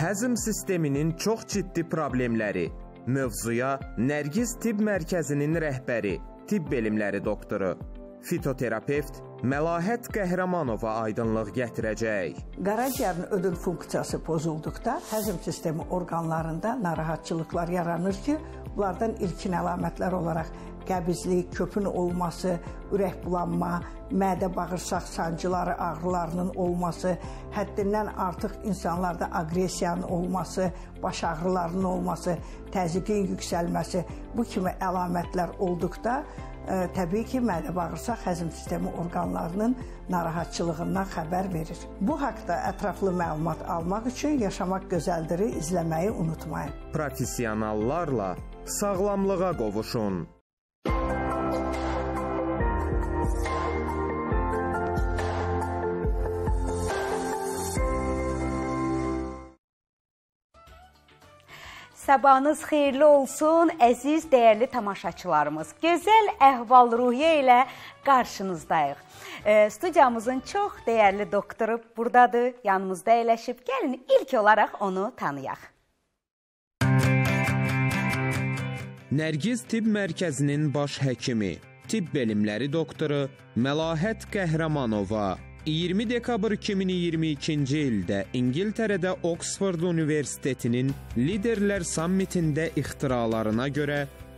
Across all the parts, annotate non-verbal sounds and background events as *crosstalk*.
Həzm sisteminin çox ciddi problemləri mövzuya Nərgiz Tibb Mərkəzinin rəhbəri, tibb elmləri doktoru, fitoterapevt Məlahət Qəhrəmanova aydınlıq gətirəcək. Qaraciyərin ödül funksiyası pozulduqda həzm sistemi orqanlarında narahatçılıqlar yaranır ki, Bunlardan ilkin əlamətlər olaraq qəbizlik, köpün olması, ürək bulanma, mədə-bağırsaq sancıları, ağrılarının olması, həddindən artıq insanlarda aqressiyanın olması, baş ağrılarının olması, təzyiqin yüksəlməsi bu kimi əlamətlər olduqda ə, e, təbii ki, mədə-bağırsaq həzm sistemi orqanlarının narahatçılığından xəbər verir. Bu haqqda ətraflı məlumat almaq üçün Yaşamaq gözəldiri izləməyi unutmayın. Professionallarla sağlamlığa qovuşun. Sabahınız xeyirli olsun, əziz, dəyərli tamaşaçılarımız. Gözəl əhval-ruhiyyə ilə qarşınızdayıq. E, studiyamızın çox dəyərli doktoru burdadır, yanımızda əyləşib. Gəlin ilk olaraq onu tanıyaq. Nərgiz Tibb Mərkəzinin baş həkimi, tibb elmləri doktoru Məlahət Qəhrəmanova 20 dekabr 2022-ci ildə İngiltərədə Oxford Universitetinin Liderlər Sammitində ixtiralarına görə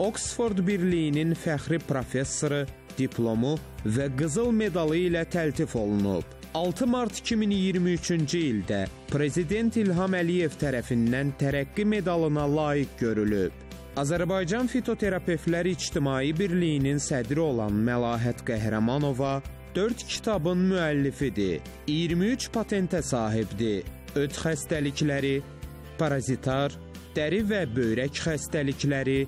Oxford Birliyinin fəxri professoru diplomu və qızıl medalı ilə təltif olunub. 6 mart 2023-cü ildə Prezident İlham Əliyev tərəfindən tərəqqi medalına layiq görülüb. Azərbaycan Fitoterapevtlər İctimai Birliyinin sədri olan Məlahət Qəhrəmanova 4 kitabın müəllifidir, 23 patentə sahibdir. Öd xəstəlikləri, parazitar, dəri və böyrək xəstəlikləri,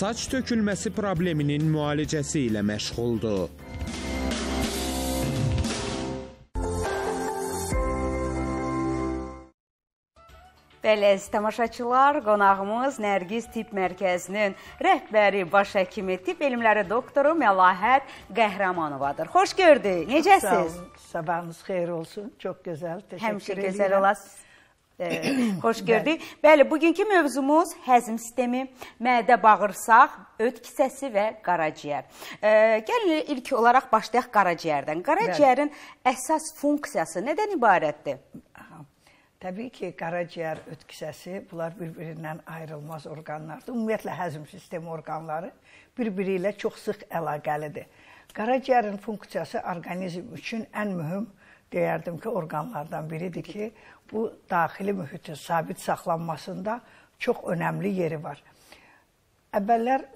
saç tökülməsi probleminin müalicəsi ilə məşğuldur. Bəli, əziz tamaşaçılar, qonağımız Nərgiz Tibb Mərkəzinin rəhbəri, baş həkimi, tibb elmləri doktoru Məlahət Qəhrəmanovadır. Xoş gördük. Necəsiz? Sabahınız xeyir olsun. Çox gözəl. Təşəkkür Həmişə edirəm. Həmişə gözəl olasınız. *clears throat* Xoş gördük. Bəli, bugünkü mövzumuz həzm sistemi, mədə bağırsaq, öd kisəsi və qaraciyər. E, gəlin ilk olaraq başlayaq qaraciyərdən. Qaraciyərin əsas funksiyası nədən ibarətdir? Təbii ki, qaraciyər, öt kisəsi bunlar bir-birindən ayrılmaz orqanlardır. Ümumiyyətlə həzm sistemi orqanları bir-biri ilə çox sıx əlaqəlidir. Qaraciyərin funksiyası orqanizm üçün ən mühüm deyərdim ki, orqanlardan biridir ki, bu daxili mühitin sabit saxlanmasında çox önəmli yeri var. Əvvəllər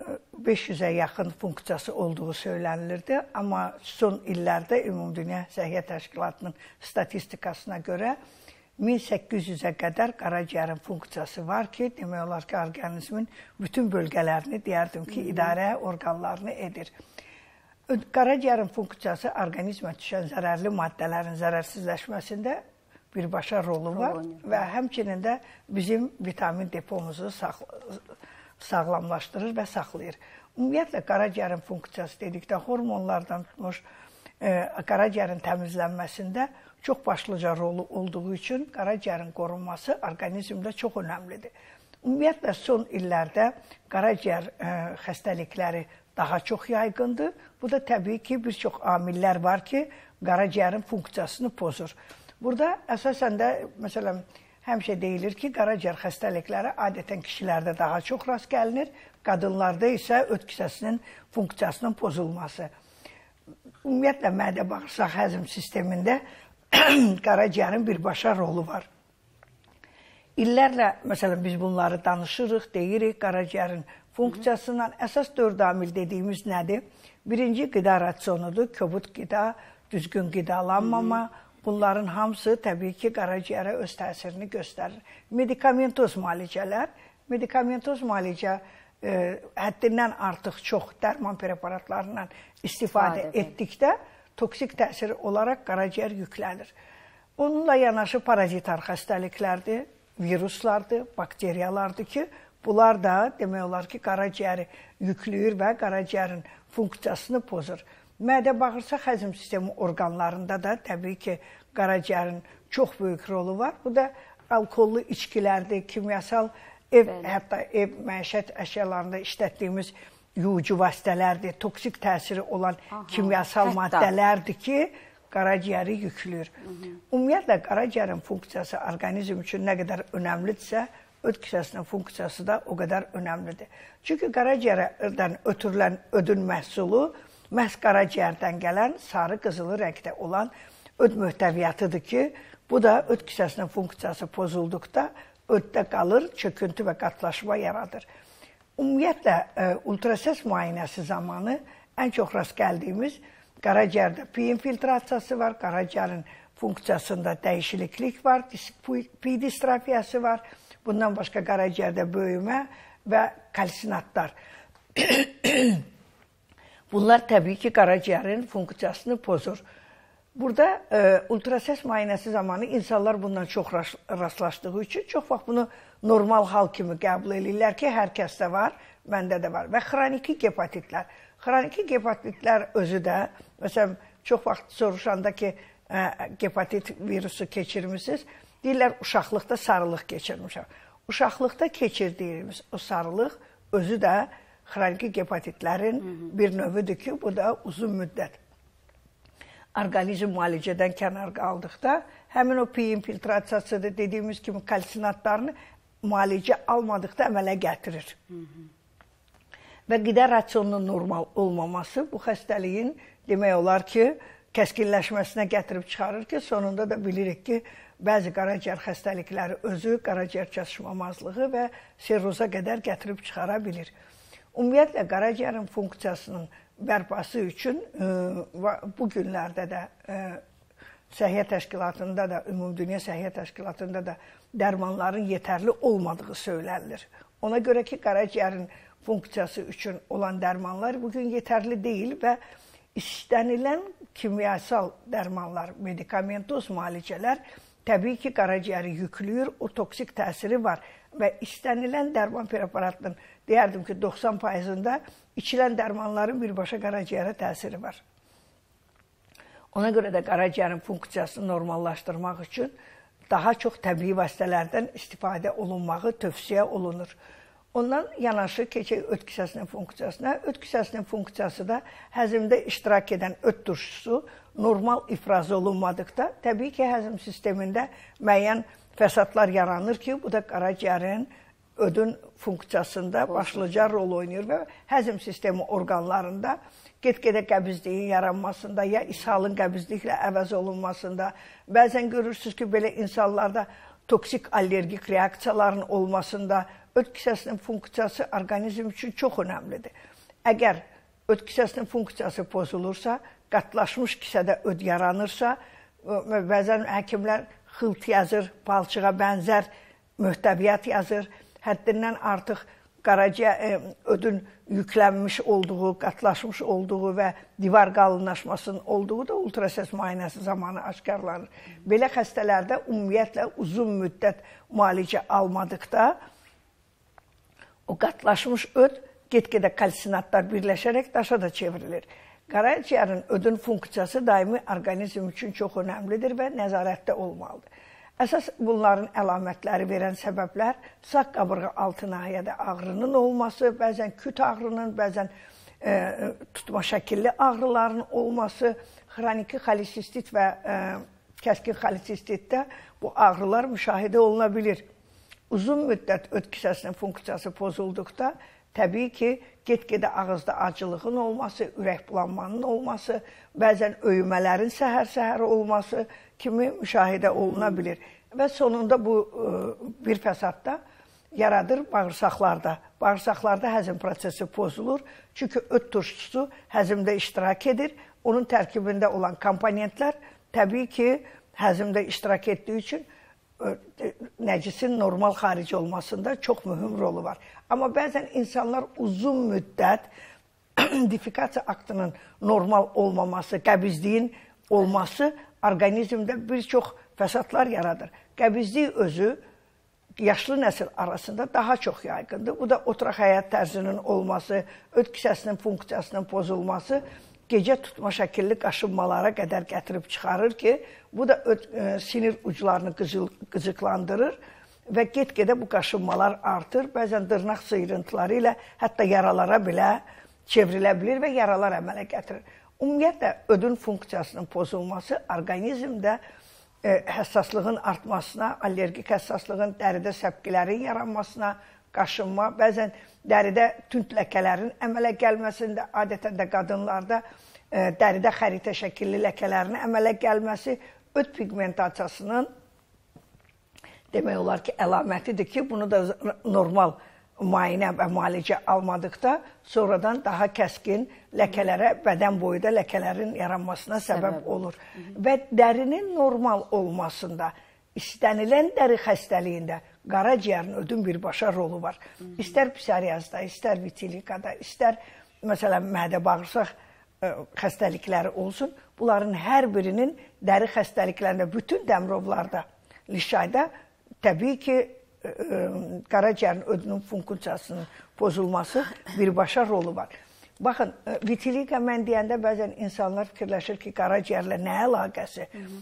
500-ə e, yaxın funksiyası olduğu söylənilirdi, amma son illərdə Ümumdünya Səhiyyə Təşkilatının statistikasına görə 1800-ə qədər qaraciyərin funksiyası var ki, demək olar ki, orqanizmin bütün bölgələrini deyərdim ki, idarə orqanlarını edir. Qaraciyərin funksiyası orqanizmə düşən zərərli maddələrin zərərsizləşməsində birbaşa rolu var Rolunir. və həmçinin də bizim vitamin depomuzu saxl sağlamlaşdırır və saxlayır. Ümumiyyətlə qaraciyərin funksiyası dedikdə hormonlardan tutmuş, e, qaraciyərin təmizlənməsində çox başlıca rolu olduğu üçün qaraciyərin qorunması orqanizmdə çox önəmlidir. Ümumiyyətlə son illərdə qaraciyər e, xəstəlikləri daha çox yayğındır. Bu da təbii ki, bir çox amillər var ki, qaraciyərin funksiyasını pozur. Burada əsasən də məsələn həmişə deyilir ki, qaraciyər xəstəlikləri adətən kişilərdə daha çox rast gəlinir, qadınlarda isə öt kisəsinin funksiyasının pozulması. Ümumiyyətlə mədə-bağırsaq həzm sistemində *clears throat* Qaraciyərin birbaşa rolu var. İllərlə, məsələn, biz bunları danışırıq, deyirik qaraciyərin funksiyasından. Əsas dörd amil dediyimiz nədir? Birinci qida rasionudur, kobud qida, düzgün qidalanmama. Hı -hı. Bunların hamısı təbii ki, qaraciyərə öz təsirini göstərir. Medikamentoz müalicələr, medikamentoz müalicə e, həddindən artıq çox dərman preparatlarından istifadə, istifadə etdikdə edir toksik təsir olaraq qaraciyər yüklənir. Onunla yanaşı parazitar xəstəliklərdir, viruslardır, bakteriyalardır ki, bunlar da demək olar ki, qaraciyəri yükləyir və qaraciyərin funksiyasını pozur. Mədə baxırsa həzm sistemi orqanlarında da təbii ki, qaraciyərin çox böyük rolu var. Bu da alkollu içkilərdir, kimyasal ev, Bəli. hətta ev məişət əşyalarında işlətdiyimiz yuyucu vasitələrdir, toksik təsiri olan Aha, kimyasal hətta. maddələrdir ki, qaraciyəri yüklür. Hı -hı. Ümumiyyətlə qaraciyərin funksiyası orqanizm üçün nə qədər önəmlidirsə, öd kisəsinin funksiyası da o qədər önəmlidir. Çünki qaraciyərdən ötürülən ödün məhsulu məhz qaraciyərdən gələn sarı qızılı rəngdə olan öd möhtəviyatıdır ki, bu da öd kisəsinin funksiyası pozulduqda öddə qalır, çöküntü və qatlaşma yaradır. Ümumiyyətlə e, ultrasəs müayinəsi zamanı ən çox rast gəldiyimiz qaraciyərdə P infiltrasiyası var, qaraciyərin funksiyasında dəyişiklik var, P distrofiyası var. Bundan başqa qaraciyərdə böyümə və kalsinatlar. *coughs* Bunlar təbii ki, qaraciyərin funksiyasını pozur. Burada e, ultrasəs müayinəsi zamanı insanlar bundan çox rastlaşdığı üçün çox vaxt bunu normal hal kimi qəbul eləyirlər ki, hər kəsdə var, məndə də var. Və xroniki hepatitlər. Xroniki hepatitlər özü də məsələn çox vaxt soruşanda ki, ə, hepatit virusu keçirmisiniz? Deyirlər uşaqlıqda sarılıq keçirmişəm. Uşaqlıqda keçirdiyimiz o sarılıq özü də xroniki hepatitlərin bir növüdür ki, bu da uzun müddət orqanizm müalicədən kənar qaldıqda həmin o P infiltrasiyasıdır dediyimiz kimi kalsinatlarını müalicə almadıqda əmələ gətirir. Hı -hı. Və qida rasionunun normal olmaması bu xəstəliyin demək olar ki, kəskinləşməsinə gətirib çıxarır ki, sonunda da bilirik ki, bəzi qaraciyər xəstəlikləri özü qaraciyər çatışmamazlığı və sirroza qədər gətirib çıxara bilir. Ümumiyyətlə qaraciyərin funksiyasının bərpası üçün e, bu günlərdə də e, Səhiyyə Təşkilatında da, Ümumdünya Səhiyyə Təşkilatında da dərmanların yetərli olmadığı söylənilir. Ona görə ki, qaraciyərin funksiyası üçün olan dərmanlar bu gün yetərli deyil və istənilən kimyasal dərmanlar, medikamentos müalicələr təbii ki, qaraciyəri yüklüyür, o toksik təsiri var və istənilən dərman preparatının deyərdim ki, 90%-ında içilən dərmanların birbaşa qaraciyərə təsiri var. Ona görə də qaraciyərin funksiyasını normallaşdırmaq üçün daha çox təbii vasitələrdən istifadə olunmağı tövsiyə olunur. Ondan yanaşı keçək öt kisəsinin funksiyasına. Öt kisəsinin funksiyası da həzmdə iştirak edən öt turşusu normal ifraz olunmadıqda təbii ki, həzm sistemində müəyyən fəsadlar yaranır ki, bu da qaraciyərin ödün funksiyasında başlıca rol oynayır və həzm sistemi orqanlarında get-gedə qəbizliyin yaranmasında ya ishalın qəbizliklə əvəz olunmasında bəzən görürsüz ki, belə insanlarda toksik allergik reaksiyaların olmasında öd kisəsinin funksiyası orqanizm üçün çox önəmlidir. Əgər öd kisəsinin funksiyası pozulursa, qatlaşmış kisədə öd yaranırsa, bəzən həkimlər xılt yazır, palçığa bənzər möhtəviyyat yazır, həddindən artıq qaraciyə e, ödün yüklənmiş olduğu, qatlaşmış olduğu və divar qalınlaşmasının olduğu da ultrasəs müayinəsi zamanı aşkarlanır. Belə xəstələrdə ümumiyyətlə uzun müddət müalicə almadıqda o qatlaşmış öd get-gedə kalsinatlar birləşərək daşa da çevrilir. Qaraciyərin ödün funksiyası daimi orqanizm üçün çox önəmlidir və nəzarətdə olmalıdır. Əsas bunların əlamətləri verən səbəblər sağ qabırğa altı nahiyədə ağrının olması, bəzən küt ağrının, bəzən e, tutma şəkilli ağrıların olması, xroniki xolisistit və e, kəskin xolisistitdə bu ağrılar müşahidə oluna bilir. Uzun müddət öd kisəsinin funksiyası pozulduqda təbii ki, get-gedə ağızda acılığın olması, ürək bulanmanın olması, bəzən öyümələrin səhər-səhər olması, kimi müşahidə oluna bilir. Və sonunda bu e, bir fəsadda yaradır bağırsaqlarda. Bağırsaqlarda həzm prosesi pozulur. Çünki öt turşusu həzmdə iştirak edir. Onun tərkibində olan komponentlər təbii ki, həzmdə iştirak etdiyi üçün e, e, nəcisin normal xarici olmasında çox mühüm rolu var. Amma bəzən insanlar uzun müddət *clears throat* difikasiya aktının normal olmaması, qəbizliyin olması orqanizmdə bir çox fəsadlar yaradır. Qəbizlik özü yaşlı nəsil arasında daha çox yayğındır. Bu da oturaq həyat tərzinin olması, öd kisəsinin funksiyasının pozulması, gecə tutma şəkilli qaşınmalara qədər gətirib çıxarır ki, bu da öd, ə, e, sinir uclarını qızıl, qızıqlandırır və get-gedə bu qaşınmalar artır. Bəzən dırnaq sıyrıntıları ilə hətta yaralara belə çevrilə bilir və yaralar əmələ gətirir. Ümumiyyətlə, ödül funksiyasının pozulması orqanizmdə e, həssaslığın artmasına, allergik həssaslığın, dəridə səpkilərin yaranmasına, qaşınma, bəzən dəridə tünd ləkələrin əmələ gəlməsində, adətən də qadınlarda e, dəridə xəritə şəkilli ləkələrin əmələ gəlməsi öd pigmentasiyasının demək olar ki, əlamətidir ki, bunu da normal müayinə və müalicə almadıqda sonradan daha kəskin ləkələrə, bədən boyu da ləkələrin yaranmasına səbəb olur. Və dərinin normal olmasında, istənilən dəri xəstəliyində qaraciyərin ödün birbaşa rolu var. İstər psoriazda, istər vitilikada, istər məsələn mədə bağırsaq e, xəstəlikləri olsun, bunların hər birinin dəri xəstəliklərində bütün dəmrovlarda, lişayda təbii ki, qaraciyərin ödünün funksiyasının pozulması birbaşa rolu var. Baxın, e, vitiliqa mən deyəndə bəzən insanlar fikirləşir ki, qaraciyərlə nə əlaqəsi? Hı -hı.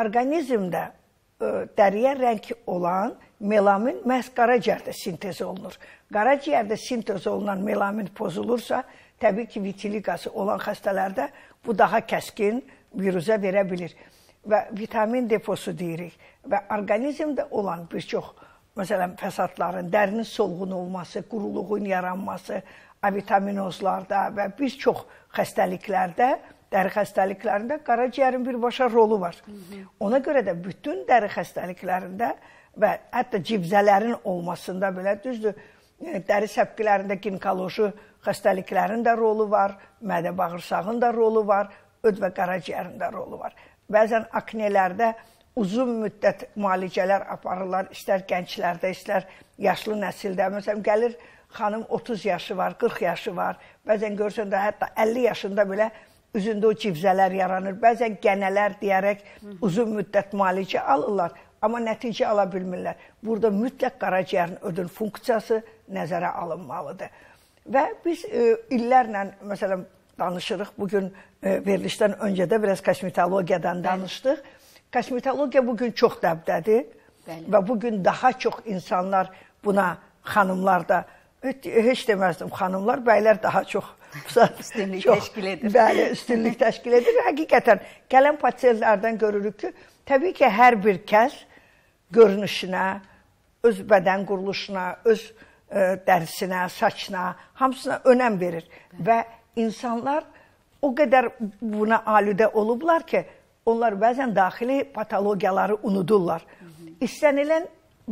Orqanizmdə e, dəriyə rəngi olan melamin məhz qaraciyərdə sintez olunur. Qaraciyərdə sintez olunan melamin pozulursa, təbii ki, vitiliqası olan xəstələrdə bu daha kəskin viruzə verə bilir və vitamin deposu deyirik və orqanizmdə olan bir çox e, Məsələn, fəsadların, dərinin solğun olması, quruluğun yaranması, avitaminozlarda və bir çox xəstəliklərdə, dəri xəstəliklərində qaraciyərin birbaşa rolu var. Ona görə də bütün dəri xəstəliklərində və hətta civzələrin olmasında belə düzdür, e, dəri səpkilərində ginkoloji xəstəliklərin də rolu var, mədə bağırsağın da rolu var, öd və qaraciyərin də rolu var. Bəzən aknelərdə uzun müddət müalicələr aparırlar, istər gənclərdə, istər yaşlı nəsildə. Məsələn, gəlir xanım 30 yaşı var, 40 yaşı var. Bəzən görsən də hətta 50 yaşında belə üzündə o civzələr yaranır. Bəzən gənələr deyərək uzun müddət müalicə alırlar, amma nəticə ala bilmirlər. Burada mütləq qaraciyərin ödül funksiyası nəzərə alınmalıdır. Və biz e, illərlə məsələn danışırıq. Bu gün e, verilişdən öncə də biraz kosmetologiyadan danışdıq. Bəli. Kosmetologiya bugün çox dəbdədir Bəli. və bugün daha çox insanlar buna, xanımlar da, heç deməzdim, xanımlar, bəylər daha çox *laughs* üstünlük çox, təşkil edir. Bəli, üstünlük təşkil edir. Həqiqətən, gələn pasientlərdən görürük ki, təbii ki, hər bir kəs görünüşünə, öz bədən quruluşuna, öz ə, e, dərsinə, saçına, hamısına önəm verir Bəli. və insanlar o qədər buna alüdə olublar ki, Onlar bəzən daxili patologiyaları unudurlar. İstənilən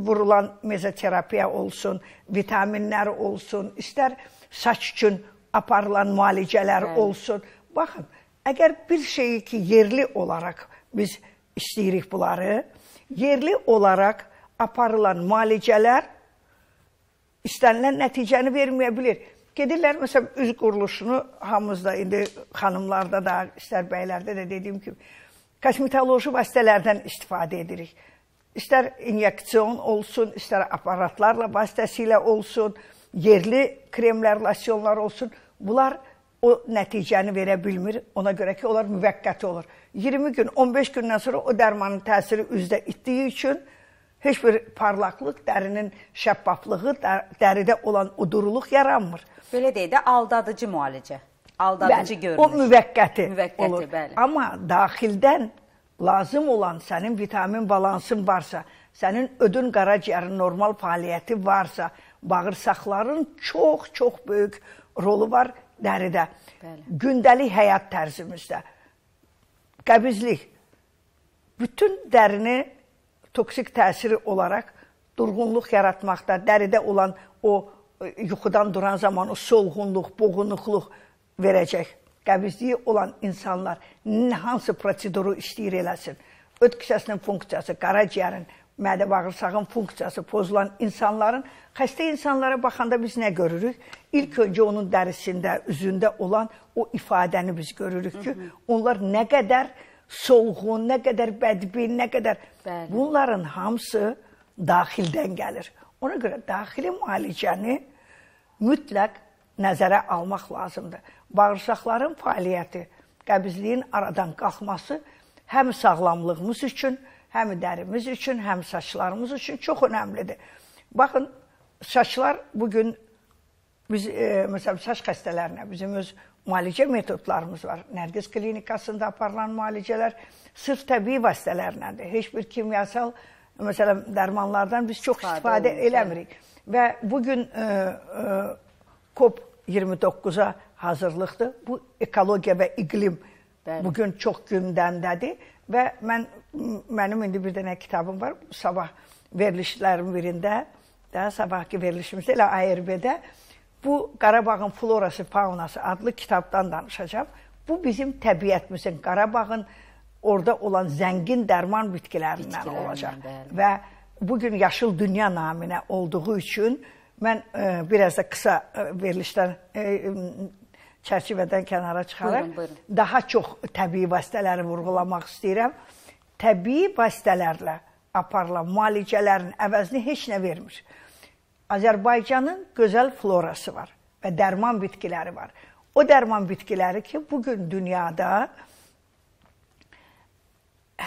vurulan mezoterapiya olsun, vitaminlər olsun, istər saç üçün aparılan müalicələr Bəli. olsun. Baxın, əgər bir şeyi ki yerli olaraq biz istəyirik bunları, yerli olaraq aparılan müalicələr istənilən nəticəni verməyə bilər. Gedirlər məsələn üz quruluşunu hamımızda indi xanımlarda da, istər bəylərdə də dediyim kimi kosmetoloji vasitələrdən istifadə edirik. İstər inyeksiyon olsun, istər aparatlarla vasitəsilə olsun, yerli kremlər, losiyonlar olsun. Bunlar o nəticəni verə bilmir. Ona görə ki, onlar müvəqqəti olur. 20 gün, 15 gündən sonra o dərmanın təsiri üzdə itdiyi üçün heç bir parlaqlıq, dərinin şəffaflığı, dəridə olan uduruluq yaranmır. Belə deyək də, aldadıcı müalicə. Aldadıcı bəli, görünür. O müvəqqəti, müvəqqəti olur. Bəli. Amma daxildən lazım olan sənin vitamin balansın varsa, sənin ödün qaraciyərin normal fəaliyyəti varsa, bağırsaqların çox-çox böyük rolu var dəridə. Bəli. Gündəlik həyat tərzimizdə qəbizlik bütün dərini toksik təsiri olaraq durğunluq yaratmaqda, dəridə olan o e, yuxudan duran zaman o solğunluq, boğunuqluq verəcək. Qəbizliyi olan insanlar hansı proseduru istəyir eləsin. Öt kisəsinin funksiyası, qaraciyərin, mədə bağırsağın funksiyası pozulan insanların xəstə insanlara baxanda biz nə görürük? İlk öncə onun dərisində, üzündə olan o ifadəni biz görürük ki, onlar nə qədər soğuğun, nə qədər bədbin, nə qədər Bəli. bunların hamısı daxildən gəlir. Ona görə daxili müalicəni mütləq nəzərə almaq lazımdır bağırsaqların fəaliyyəti, qəbizliyin aradan qalxması həm sağlamlığımız üçün, həm dərimiz üçün, həm saçlarımız üçün çox önəmlidir. Baxın, saçlar bu gün biz e, məsələn saç xəstələrinə bizim öz müalicə metodlarımız var. Nərgiz klinikasında aparılan müalicələr sırf təbii vasitələrlədir. Heç bir kimyasal məsələn dərmanlardan biz çox istifadə eləmirik. Və bu gün e, e, COP 29-a hazırlıqdır. Bu ekologiya və iqlim Bəli. bugün çox gündəmdədir və mən mənim indi bir dənə kitabım var. Sabah verilişlərin birində, daha sabahki verilişimizdə elə ARB-də bu Qarabağın florası, faunası adlı kitabdan danışacağam. Bu bizim təbiətimizin, Qarabağın orada olan zəngin dərman bitkilərindən, bitkilərindən olacaq. Bəli. Və bu gün yaşıl dünya naminə olduğu üçün mən e, biraz da qısa e, verilişdən e, çərçivədən kənara çıxaraq buyurun, buyurun. daha çox təbii vasitələri vurğulamaq istəyirəm. Təbii vasitələrlə aparılan müalicələrin əvəzini heç nə vermir. Azərbaycanın gözəl florası var və dərman bitkiləri var. O dərman bitkiləri ki, bu gün dünyada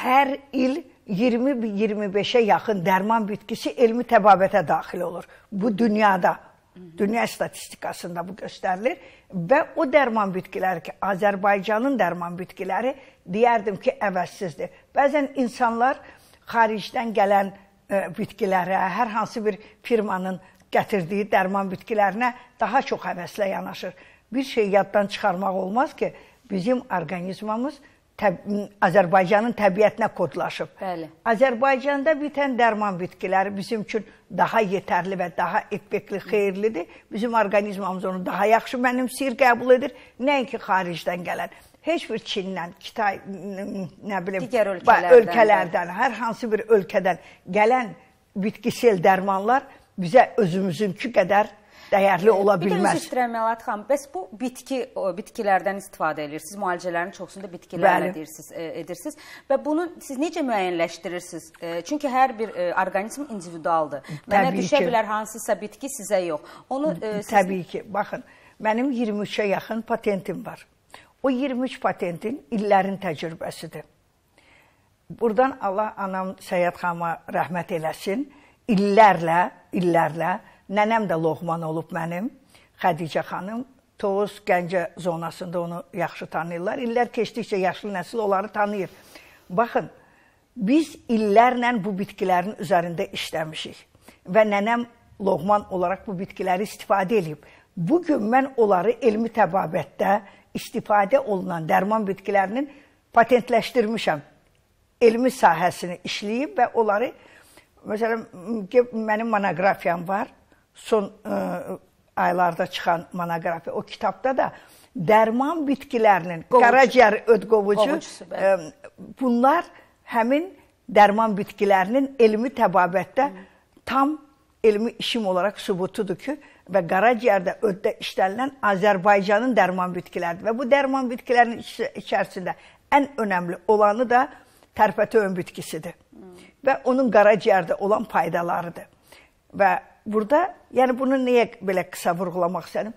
hər il 20-25-ə yaxın dərman bitkisi elmi təbabətə daxil olur. Bu dünyada Dünya statistikasında bu gösterilir və o dərman bitkiləri ki, Azərbaycanın dərman bitkiləri deyərdim ki, əvəzsizdir. Bəzən insanlar xaricdən gələn ə, e, bitkilərə, hər hansı bir firmanın gətirdiyi dərman bitkilərinə daha çox həvəslə yanaşır. Bir şey yaddan çıxarmaq olmaz ki, bizim orqanizmamız təb Azərbaycanın təbiətinə kodlaşıb. Bəli. Azərbaycanda bitən dərman bitkiləri bizim üçün daha yetərli və daha effektli, xeyirlidir. Bizim orqanizmamız onu daha yaxşı mənimsəyir, qəbul edir, nəinki xaricdən gələn. Heç bir Çindən, Kitay, nə bilim, digər ölkələrdən, ölkələrdən hər hansı bir ölkədən gələn bitkisel dərmanlar bizə özümüzünkü qədər dəyərli ola bilməz. Bir də eşidirəm Məlahət xanım, bəs bu bitki bitkilərdən istifadə edirsiniz, müalicələrin çoxsunda bitkilərlə edirsiniz, e, edirsiniz və bunu siz necə müəyyənləşdirirsiniz? E, çünki hər bir e, orqanizm individualdır. Mənə Təbii düşə ki. bilər hansısa bitki sizə yox. Onu siz... Təbii ki, baxın, mənim 23-ə yaxın patentim var. O 23 patentin illərin təcrübəsidir. Buradan Allah anam Səyyad xanıma rəhmət eləsin. İllərlə, illərlə Nənəm də loğman olub mənim, Xədicə xanım. Toğuz Gəncə zonasında onu yaxşı tanıyırlar. İllər keçdikcə yaşlı nəsil onları tanıyır. Baxın, biz illərlə bu bitkilərin üzərində işləmişik və nənəm loğman olaraq bu bitkiləri istifadə edib. Bu gün mən onları elmi təbabətdə istifadə olunan dərman bitkilərinin patentləşdirmişəm. Elmi sahəsini işləyib və onları Məsələn, mənim monoqrafiyam var son ə, e, aylarda çıxan monoqrafiya o kitabda da dərman bitkilərinin Qovucu. qaraciyər ödqovucu ə, e, bunlar həmin dərman bitkilərinin elmi təbabətdə Hı. tam elmi işim olaraq sübutudur ki və qaraciyərdə öddə işlənilən Azərbaycanın dərman bitkiləridir və bu dərman bitkilərinin iç içərisində ən önəmli olanı da tərpətöyün bitkisidir. Hı. Və onun qaraciyərdə olan faydalarıdır. Və burada, yəni bunu niyə belə qısa vurğulamaq istədim?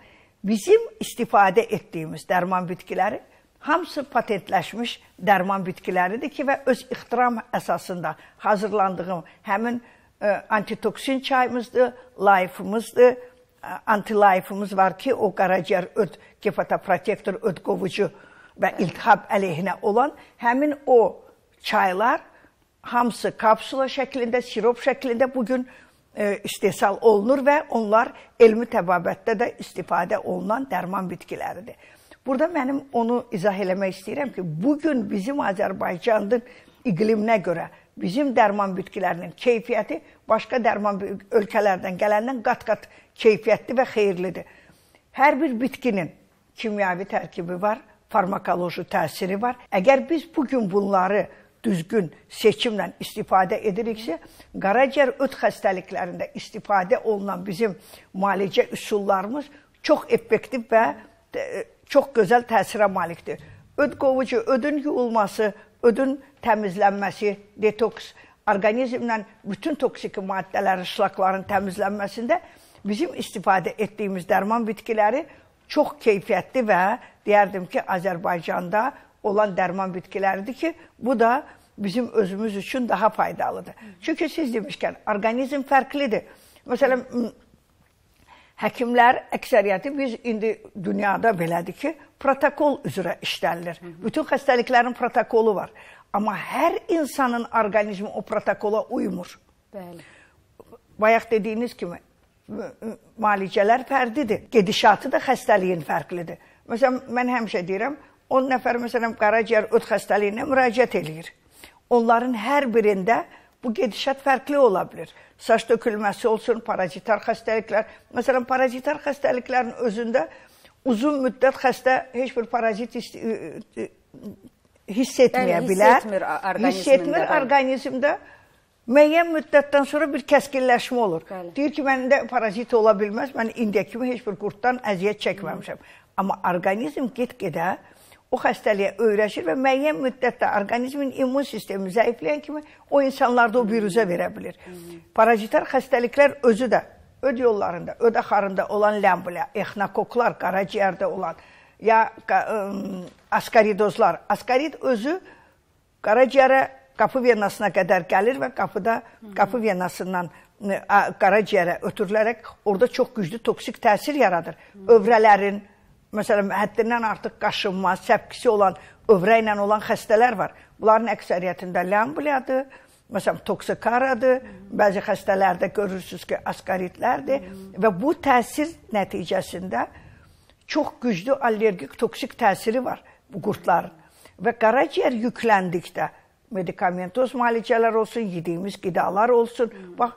Bizim istifadə etdiyimiz dərman bitkiləri hamısı patentləşmiş dərman bitkiləridir ki, və öz ixtiram əsasında hazırlandığım həmin ə, e, antitoksin çayımızdır, life-ımızdır. E, Anti-life-ımız var ki, o qaraciyər öd gefatoprotektor, öd qovucu və iltihab əleyhinə olan həmin o çaylar hamısı kapsula şəklində, sirop şəklində bu gün E, istehsal olunur və onlar elmi təbabətdə də istifadə olunan dərman bitkiləridir. Burada mənim onu izah eləmək istəyirəm ki, bu gün bizim Azərbaycanın iqliminə görə bizim dərman bitkilərinin keyfiyyəti başqa dərman ölkələrdən gələndən qat-qat keyfiyyətli və xeyirlidir. Hər bir bitkinin kimyəvi tərkibi var, farmakoloji təsiri var. Əgər biz bu gün bunları düzgün seçimlə istifadə ediriksə, qaraciyər öt xəstəliklərində istifadə olunan bizim müalicə üsullarımız çox effektiv və e, çox gözəl təsirə malikdir. Öd qovucu, ödün yuyulması, ödün təmizlənməsi, detoks, orqanizmlə bütün toksiki maddələrin, şlakların təmizlənməsində bizim istifadə etdiyimiz dərman bitkiləri çox keyfiyyətli və deyərdim ki, Azərbaycanda olan dərman bitkiləridir ki, bu da bizim özümüz üçün daha faydalıdır. Çünki siz demişkən, orqanizm fərqlidir. Məsələn, həkimlər əksəriyyəti biz indi dünyada belədir ki, protokol üzrə işlənilir. Bütün xəstəliklərin protokolu var. Amma hər insanın orqanizmi o protokola uymur. Bəli. Bayaq dediyiniz kimi müalicələr fərqlidir. Gedişatı da xəstəliyin fərqlidir. Məsələn, mən həmişə deyirəm, 10 nəfər məsələn qaraciyər öd xəstəliyinə müraciət eləyir. Onların hər birində bu gedişat fərqli ola bilər. Saç tökülməsi olsun, parazitar xəstəliklər. Məsələn, parazitar xəstəliklərin özündə uzun müddət xəstə heç bir parazit hiss, yəni hiss etməyə yəni, hiss bilər. Etmir hiss etmir orqanizmdə. Müəyyən müddətdən sonra bir kəskinləşmə olur. Bəli. Deyir ki, məndə parazit ola bilməz. Mən indiyə kimi heç bir qurddan əziyyət çəkməmişəm. Hı. Amma orqanizm get-gedə o xəstəliyə öyrəşir və müəyyən müddətdə orqanizmin immun sistemi zəifləyən kimi o insanlarda o virüzə verə bilir. Parazitar xəstəliklər özü də öd yollarında, öd axarında olan ləmblə, exnokoklar, qaraciyərdə olan ya ə, askaridozlar. Askarid özü qaraciyərə qapı venasına qədər gəlir və qapıda qapı venasından qaraciyərə ötürülərək orada çox güclü toksik təsir yaradır. Övrələrin, Məsələn, həddindən artıq qaşınma, səpkisi olan, övrəklə olan xəstələr var. Bunların əksəriyyətində lambuliyadır, məsələn, toksikaradır. Bəzi xəstələrdə görürsüz ki, askaritlərdir və bu təsir nəticəsində çox güclü allergik toksik təsiri var bu qurtların. Və qaraciyər yükləndikdə medikamentoz müalicələr olsun, yediyimiz qidalar olsun. Bax,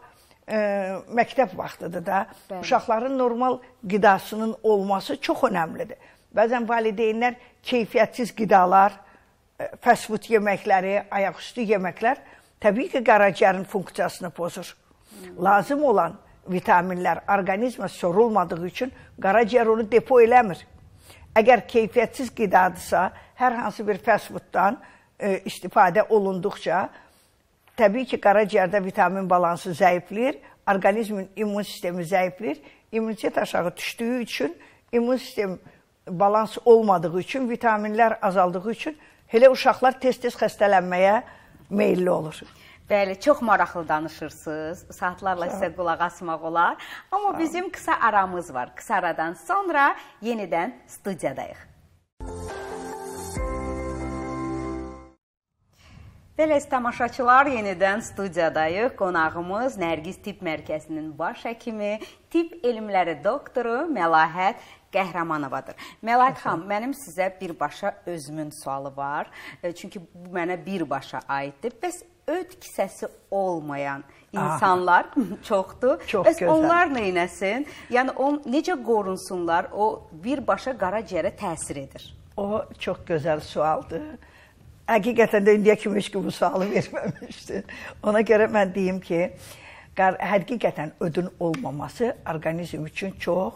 ə, e, məktəb vaxtıdır da. Bəli. Uşaqların normal qidasının olması çox əhəmilidir. Bəzən valideynlər keyfiyyətsiz qidalar, e, fast food yeməkləri, ayaqüstü yeməklər təbii ki, qaraciyərin funksiyasını pozur. Hmm. Lazım olan vitaminlər orqanizmə sorulmadığı üçün qaraciyər onu depo eləmir. Əgər keyfiyyətsiz qidadırsa, hər hansı bir fast fooddan e, istifadə olunduqca Təbii ki, qaraciyərdə vitamin balansı zəifləyir, orqanizmin immun sistemi zəifləyir. İmmunitet aşağı düşdüyü üçün immun sistem balans olmadığı üçün, vitaminlər azaldığı üçün elə uşaqlar tez-tez xəstələnməyə meylli olur. Bəli, çox maraqlı danışırsınız. Saatlarla sizə qulaq asmaq olar. Amma bizim qısa aramız var. Qısa aradan sonra yenidən studiyadayıq. Belə tamaşaçılar yenidən studiyadayıq. Qonağımız Nərgiz Tibb Mərkəzinin baş həkimi, tibb elmləri doktoru Məlahət Qəhrəmanovadır. Məlahət xanım, mənim sizə birbaşa özümün sualı var. E, çünki bu mənə birbaşa aiddir. Bəs öd kisəsi olmayan ah. insanlar Aha. *laughs* çoxdur. Çox Bəs gözəl. onlar nə etsin? Yəni on necə qorunsunlar? O birbaşa qaraciyərə təsir edir. O çox gözəl sualdır həqiqətən də indiyə kimi heç kim bu sualı verməmişdi. Ona görə mən deyim ki, həqiqətən ödün olmaması orqanizm üçün çox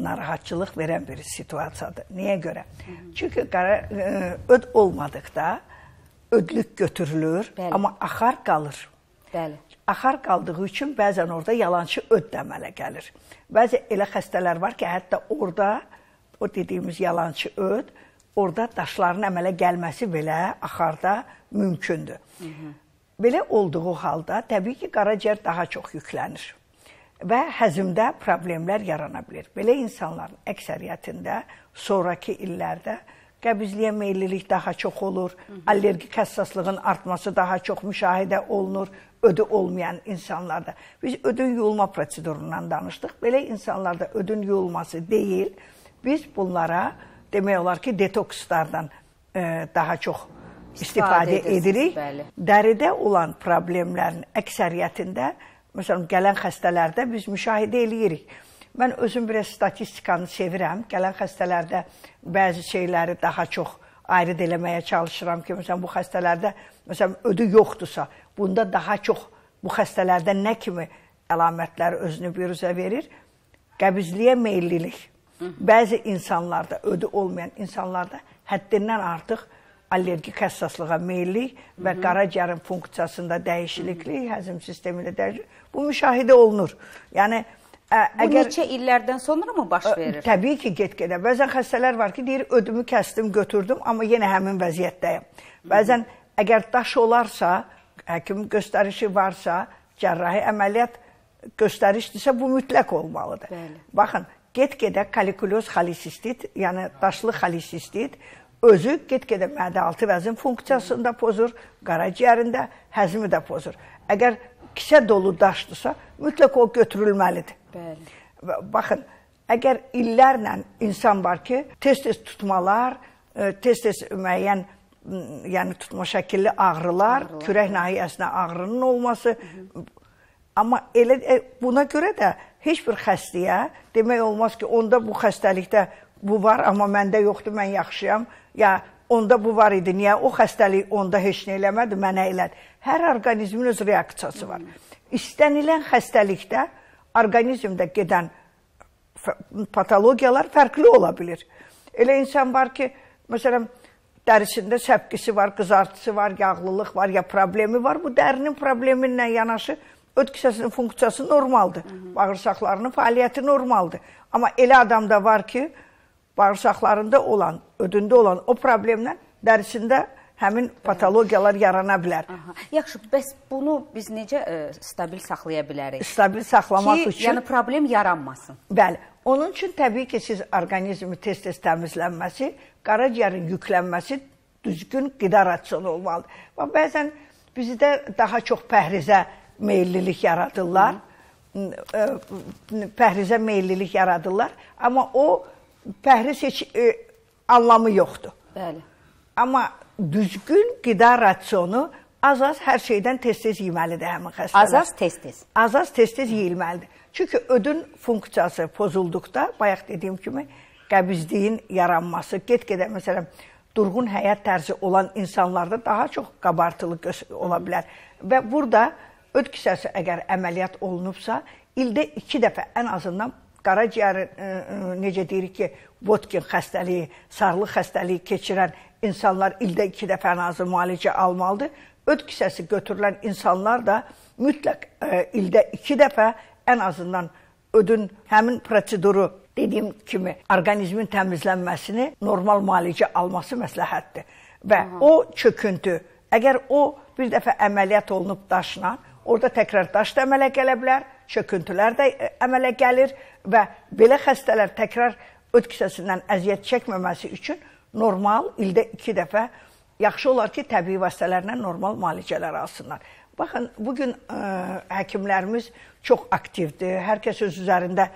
narahatçılıq verən bir situasiyadır. Niyə görə? Hı -hı. Çünki qara, ə, e, öd olmadıqda ödlük götürülür, Bəli. amma axar qalır. Bəli. Axar qaldığı üçün bəzən orada yalançı öd də əmələ gəlir. Bəzi elə xəstələr var ki, hətta orada o dediyimiz yalançı öd orada daşların əmələ gəlməsi belə axarda mümkündür. Hı -hı. Belə olduğu halda təbii ki, qaraciyər daha çox yüklənir və həzmdə problemlər yarana bilər. Belə insanların əksəriyyətində sonrakı illərdə qəbizliyə meyllilik daha çox olur, Hı -hı. allergik həssaslığın artması daha çox müşahidə olunur ödü olmayan insanlarda. Biz ödün yuyulma prosedurundan danışdıq. Belə insanlarda ödün yuyulması deyil, biz bunlara demək olar ki, detokslardan e, daha çox istifadə, istifadə edirik. Bəli. Dəridə olan problemlərin əksəriyyətində, məsələn, gələn xəstələrdə biz müşahidə eləyirik. Mən özüm bir statistikanı sevirəm. Gələn xəstələrdə bəzi şeyləri daha çox ayrıd eləməyə çalışıram ki, məsələn, bu xəstələrdə məsələn ödü yoxdursa, bunda daha çox bu xəstələrdə nə kimi əlamətlər özünü biruzə verir? Qəbizliyə meyllilik Bəzi insanlarda, ödü olmayan insanlarda həddindən artıq allergik həssaslığa meyillik və qaraciyərin funksiyasında dəyişiklik, həzm sistemində dəyişiklik bu müşahidə olunur. Yəni ə, bu əgər neçə illərdən sonra mı baş verir? Ə, təbii ki, get-gedə. Bəzən xəstələr var ki, deyir ödümü kəsdim, götürdüm, amma yenə həmin vəziyyətdəyəm. Bəzən əgər daş olarsa, həkim göstərişi varsa, cərrahi əməliyyat göstərişdirsə bu mütləq olmalıdır. Bəli. Baxın, get-gedə kalikulyoz xolisistit, yəni daşlı xolisistit özü get-gedə mədə altı vəzin funksiyasını da pozur, qaraciyərində həzmi də pozur. Əgər kisə dolu daşdırsa, mütləq o götürülməlidir. Bəli. Baxın, əgər illərlə insan var ki, tez-tez tutmalar, e, tez-tez müəyyən yəni tutma şəkilli ağrılar, ağrılar kürək nahiyəsinə ağrının olması, Hı -hı. Amma elə e, buna görə də heç bir xəstəyə demək olmaz ki, onda bu xəstəlikdə bu var, amma məndə yoxdur, mən yaxşıyam. Ya onda bu var idi, niyə o xəstəlik onda heç nə eləmədi, mənə elədi. Hər orqanizmin öz reaksiyası var. İstənilən xəstəlikdə orqanizmdə gedən patologiyalar fərqli ola bilir. Elə insan var ki, məsələn, dərisində səpkisi var, qızartısı var, yağlılıq var, ya problemi var. Bu dərinin problemi ilə yanaşı Öt kisəsinin funksiyası normaldır. Hı -hı. Bağırsaqlarının fəaliyyəti normaldır. Amma elə adam da var ki, bağırsaqlarında olan, ödündə olan o problemlə dərisində həmin patologiyalar yarana bilər. Aha. Yaxşı, bəs bunu biz necə ə, e, stabil saxlaya bilərik? Stabil saxlamaq ki, üçün yəni problem yaranmasın. Bəli. Onun üçün təbii ki, siz orqanizmi tez-tez təmizlənməsi, qaraciyərin yüklənməsi, düzgün qida rasionu olmalıdır. Və bəzən bizdə daha çox pəhrizə meyillilik yaradırlar. E, Pəhrizə meyillilik yaradırlar. Amma o pəhriz heç e, anlamı yoxdur. Bəli. Amma düzgün qida rasionu az-az hər şeydən tez-tez yeməlidir həmin xəstələr. Az-az tez-tez. Az-az tez-tez yeyilməlidir. Çünki ödün funksiyası pozulduqda, bayaq dediyim kimi, qəbizliyin yaranması, get-gedə məsələn, durğun həyat tərzi olan insanlarda daha çox qabartılı ola bilər. Və burada Öd kisəsi əgər əməliyyat olunubsa, ildə 2 dəfə ən azından qaraciyər e, e, necə deyirik ki, Votkin xəstəliyi, sarılıq xəstəliyi keçirən insanlar ildə 2 dəfə ən azı müalicə almalıdır. Öd kisəsi götürülən insanlar da mütləq ə, e, ildə 2 dəfə ən azından ödün həmin proseduru dediyim kimi orqanizmin təmizlənməsini normal müalicə alması məsləhətdir. Və Aha. o çöküntü, əgər o bir dəfə əməliyyat olunub daşınan orada təkrar daş da əmələ gələ bilər, çöküntülər də e, əmələ gəlir və belə xəstələr təkrar öd kisəsindən əziyyət çəkməməsi üçün normal ildə 2 dəfə yaxşı olar ki, təbii vasitələrlə normal müalicələr alsınlar. Baxın, bu gün e, həkimlərimiz çox aktivdir. Hər kəs öz üzərində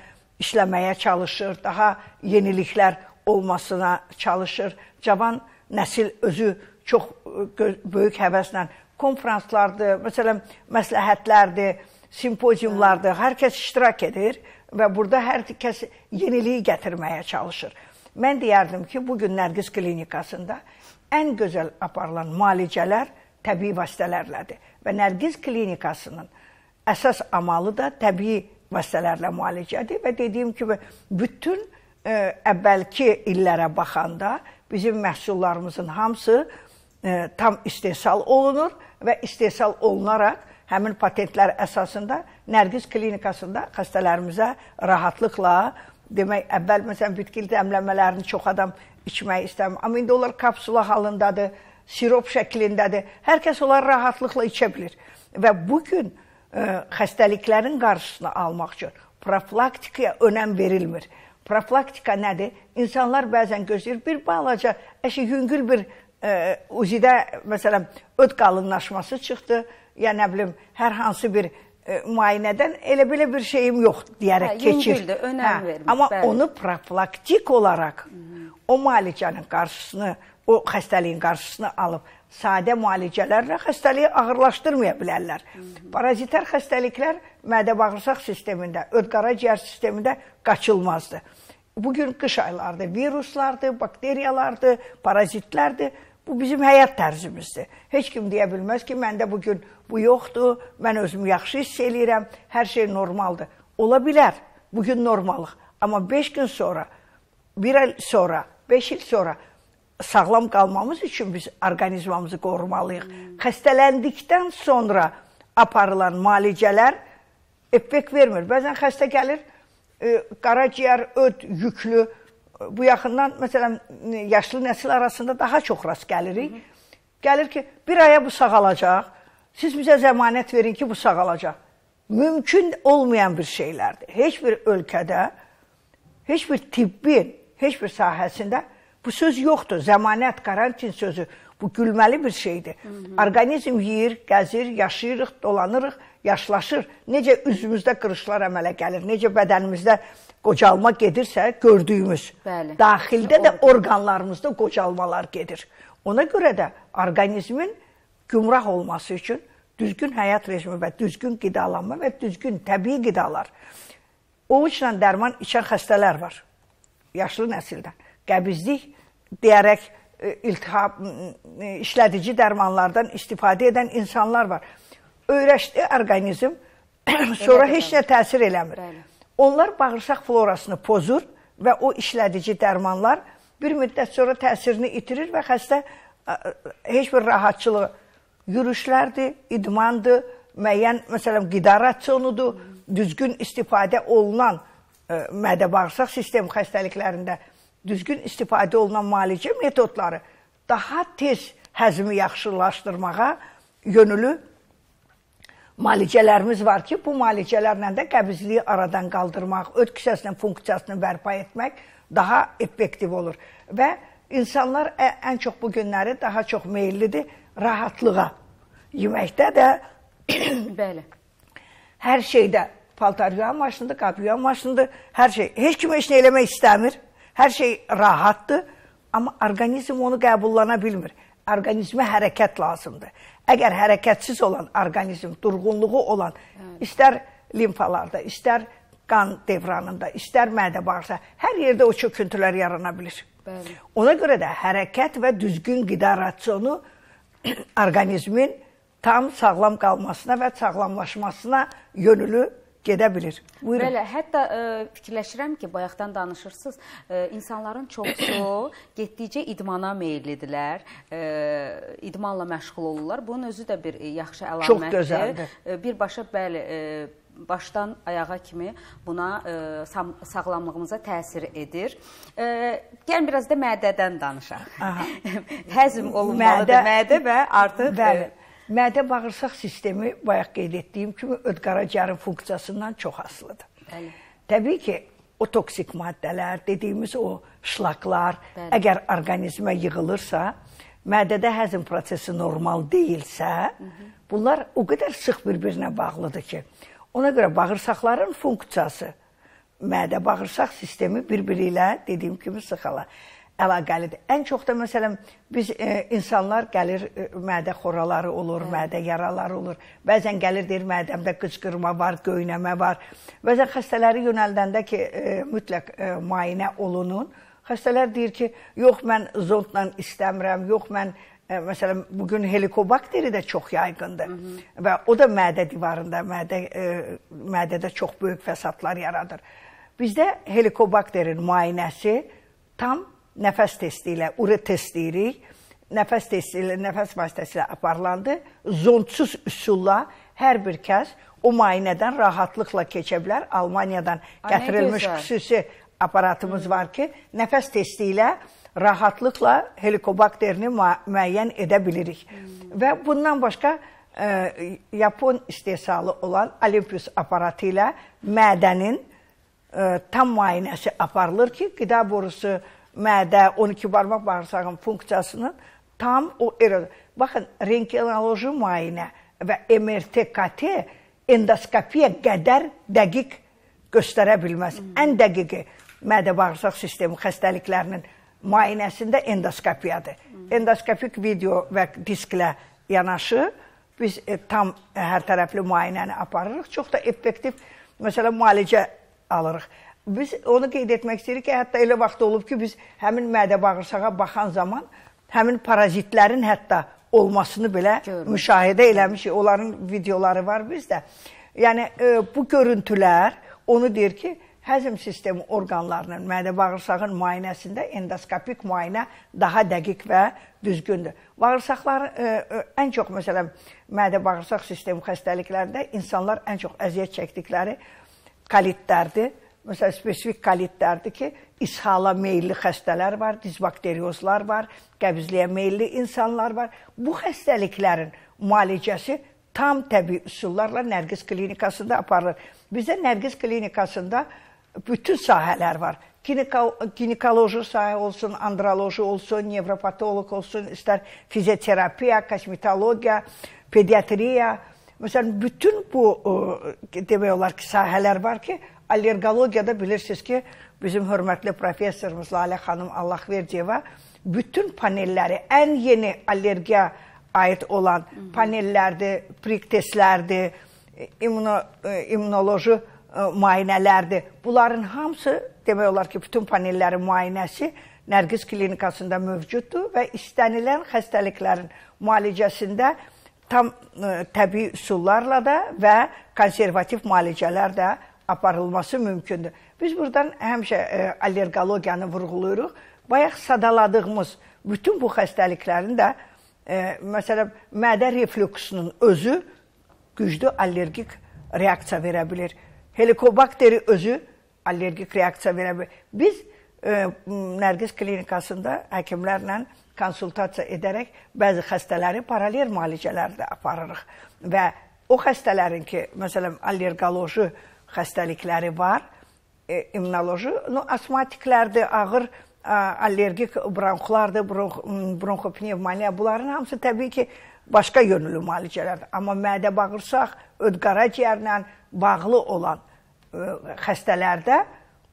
işləməyə çalışır, daha yeniliklər olmasına çalışır. Cavan nəsil özü çox e, böyük həvəslə konfranslardır, məsələn, məsləhətlərdir, simpoziumlardır. Hə. Hər kəs iştirak edir və burada hər kəs yeniliyi gətirməyə çalışır. Mən deyərdim ki, bu gün Nərgiz klinikasında ən gözəl aparılan müalicələr təbii vasitələrlədir və Nərgiz klinikasının əsas amalı da təbii vasitələrlə müalicədir və dediyim kimi bütün ə, e, əvvəlki illərə baxanda bizim məhsullarımızın hamısı ə, e, tam istehsal olunur və istehsal olunaraq həmin patentlər əsasında Nərgiz klinikasında xəstələrimizə rahatlıqla demək əvvəl məsələn bitkili dəmləmələrini çox adam içmək istəmir. Amma indi onlar kapsula halındadır, sirop şəklindədir. Hər kəs onları rahatlıqla içə bilir. Və bu gün ə, e, xəstəliklərin qarşısını almaq üçün profilaktikaya önəm verilmir. Profilaktika nədir? İnsanlar bəzən gözləyir bir balaca, əşi yüngül bir Uzidə, məsələn, öd qalınlaşması çıxdı, ya nə bilim, hər hansı bir ə, e, müayinədən elə belə bir şeyim yoxdur deyərək hə, keçir. Yüngüldür, önəm hə, vermiş. Amma bəli. onu profilaktik olaraq Hı. o müalicənin qarşısını, o xəstəliyin qarşısını alıb sadə müalicələrlə xəstəliyi ağırlaşdırmaya bilərlər. Hı -hı. Parazitər xəstəliklər mədə-bağırsaq sistemində, öd-qaraciyər sistemində qaçılmazdır. Bu gün qış aylardır, viruslardır, bakteriyalardır, parazitlərdir. Bu bizim həyat tərzimizdir. Heç kim deyə bilməz ki, məndə bu gün bu yoxdur, mən özümü yaxşı hiss eləyirəm, hər şey normaldır. Ola bilər. Bu gün normalıq, amma 5 gün sonra, 1 il sonra, 5 il sonra sağlam qalmamız üçün biz orqanizmimizi qorumalıyıq. Hmm. Xəstələndikdən sonra aparılan müalicələr effekt vermir. Bəzən xəstə gəlir, e, qaraciyər öd yüklü bu yaxından məsələn e, yaşlı nəsil arasında daha çox rast gəlirik. Hı -hı. Gəlir ki, bir aya bu sağalacaq. Siz bizə zəmanət verin ki, bu sağalacaq. Mümkün olmayan bir şeylərdir. Heç bir ölkədə, heç bir tibbin, heç bir sahəsində bu söz yoxdur. Zəmanət, karantin sözü bu gülməli bir şeydir. Hı -hı. Orqanizm yeyir, gəzir, yaşayırıq, dolanırıq, yaşlaşır. Necə üzümüzdə qırışlar əmələ gəlir, necə bədənimizdə qocalma gedirsə, gördüyümüz. Bəli. Daxildə də orqanlarımızda qocalmalar gedir. Ona görə də orqanizmin gümrah olması üçün düzgün həyat rejimi və düzgün qidalanma və düzgün təbii qidalar. Ovuçla dərman içən xəstələr var. Yaşlı nəsildə. Qəbizlik deyərək e, iltihab e, işlədici dərmanlardan istifadə edən insanlar var. Öyrəşdi orqanizm, *clears throat* sonra heç nə təsir eləmir. Bəli. Onlar bağırsaq florasını pozur və o işlədici dərmanlar bir müddət sonra təsirini itirir və xəstə heç bir rahatçılığı yürüşlərdir, idmandır, müəyyən, məsələn, qida rasionudur, düzgün istifadə olunan ə, mədə bağırsaq sistem xəstəliklərində düzgün istifadə olunan müalicə metodları daha tez həzmi yaxşılaşdırmağa yönülü malicələrimiz var ki, bu malicələrlə də qəbizliyi aradan qaldırmaq, öd kisəsinin funksiyasını bərpa etmək daha effektiv olur. Və insanlar ən çox bu günləri daha çox meyillidir rahatlığa. Yeməkdə də *coughs* bəli. Hər şeydə paltar yuyan maşındır, qab yuyan maşındır, hər şey. Heç kim heç nə eləmək istəmir. Hər şey rahatdır, amma orqanizm onu qəbullana bilmir orqanizmə hərəkət lazımdır. Əgər hərəkətsiz olan orqanizm, durğunluğu olan, Hı. istər limfalarda, istər qan devranında, istər mədə bağırsa, hər yerdə o çöküntülər yarana bilir. Bəli. Ona görə də hərəkət və düzgün qida rasionu *clears throat* orqanizmin tam sağlam qalmasına və sağlamlaşmasına yönülü gedə bilir. Buyurun. Belə, hətta ə, e, fikirləşirəm ki, bayaqdan danışırsınız, ə, e, insanların çoxu *coughs* getdikcə idmana meyllidirlər, ə, e, idmanla məşğul olurlar. Bunun özü də bir ə, yaxşı əlamətdir. Çox gözəldir. Ə, birbaşa bəli, ə, başdan ayağa kimi buna e, sağlamlığımıza təsir edir. E, gəlin biraz da mədədən danışaq. *laughs* Həzm olunmalıdır mədə, mədə və artıq bəli. E, Mədə bağırsaq sistemi bayaq qeyd etdiyim kimi ödqaraciyarın funksiyasından çox asılıdır. Bəli. Təbii ki, o toksik maddələr, dediyimiz o şlaklar Bəli. əgər orqanizmə yığılırsa, mədədə həzm prosesi normal deyilsə, Hı -hı. bunlar o qədər sıx bir-birinə bağlıdır ki, ona görə bağırsaqların funksiyası, mədə bağırsaq sistemi bir-biri ilə dediyim kimi sıxala əlaqəlidir. Ən çox da məsələn biz e, insanlar gəlir e, mədə xoraları olur, Hı. mədə yaraları olur. Bəzən gəlir deyir mədəmdə qıçqırma var, göynəmə var. Bəzən xəstələri yönəldəndə ki e, mütləq e, müayinə olunun. Xəstələr deyir ki, yox mən zondla istəmirəm, yox mən Ə, e, məsələn bu gün helikobakteri də çox yayğındır. Hı mhm. -hı. Və o da mədə divarında, mədə ə, e, mədədə çox böyük fəsadlar yaradır. Bizdə helikobakterin müayinəsi tam nəfəs testi ilə ure testi edirik. Nəfəs testi ilə, nəfəs vasitəsilə aparlandı. Zontsuz üsulla hər bir kəs o müayinədən rahatlıqla keçə bilər. Almaniyadan gətirilmiş Ay, xüsusi aparatımız Hı. var ki, nəfəs testi ilə rahatlıqla helikobakterini müəyyən edə bilirik. Hı. Hmm. Və bundan başqa ə, e, Yapon istehsalı olan Olympus aparatı ilə mədənin ə, e, tam müayinəsi aparılır ki, qida borusu mədə, 12 barmaq bağırsağın funksiyasının tam o eroz. Baxın, renkinoloji müayinə və MRT-KT endoskopiya qədər dəqiq göstərə bilməz. Hmm. Ən dəqiqi mədə bağırsaq sistemi xəstəliklərinin müayinəsində endoskopiyadır. Hmm. Endoskopik video və disklə yanaşı biz e, tam e, hər tərəfli müayinəni aparırıq. Çox da effektiv, məsələn, müalicə alırıq. Biz onu qeyd etmək istəyirik ki, hətta elə vaxt olub ki, biz həmin mədə bağırsağa baxan zaman həmin parazitlərin hətta olmasını belə Görmüş. müşahidə eləmişik. Onların videoları var bizdə. Yəni e, bu görüntülər onu deyir ki, həzm sistemi orqanlarının, mədə bağırsağın müayinəsində endoskopik müayinə daha dəqiq və düzgündür. Bağırsaqlar ə, e, ə, e, ən çox məsələn mədə bağırsaq sistemi xəstəliklərində insanlar ən çox əziyyət çəkdikləri kolitlərdir. Məsələn, spesifik kolitlərdir ki, ishala meylli xəstələr var, diz bakteriyozlar var, qəbizliyə meylli insanlar var. Bu xəstəliklərin müalicəsi tam təbii üsullarla Nərgiz klinikasında aparılır. Bizdə Nərgiz klinikasında bütün sahələr var. Ginekoloji sahə olsun, androloji olsun, nevropatolog olsun, istər fizioterapiya, kosmetologiya, pediatriya. Məsələn, bütün bu demək olar ki, sahələr var ki, allergologiyada bilirsiniz ki, bizim hörmətli professorumuz Lalə xanım Allahverdiyeva bütün panelləri, ən yeni allergiya aid olan Hı -hı. panellərdir, prik testlərdir, immuno, e, immunoloji e, müayinələrdir. Bunların hamısı demək olar ki, bütün panellərin müayinəsi Nərgiz klinikasında mövcuddur və istənilən xəstəliklərin müalicəsində tam ə, e, təbii üsullarla da və konservativ müalicələr də aparılması mümkündür. Biz buradan həmişə e, allergologiyanı vurğuluyuruq. Bayaq sadaladığımız bütün bu xəstəliklərin də e, məsələn, mədə reflüksunun özü güclü allergik reaksiya verə bilər. Helikobakteri özü allergik reaksiya verə bilər. Biz e, Nərgiz klinikasında həkimlərlə konsultasiya edərək bəzi xəstələri paralel müalicələrdə aparırıq və o xəstələrin ki, məsələn, allergoloji xəstəlikləri var, e, immunoloji, no, asmatiklərdir, ağır ə, allergik bronxlardır, bronx, bronxopnevmoniya, bunların hamısı təbii ki, başqa yönlü müalicələrdir. Amma mədə bağırsaq, ödqaraciyərlə bağlı olan ə, e, xəstələrdə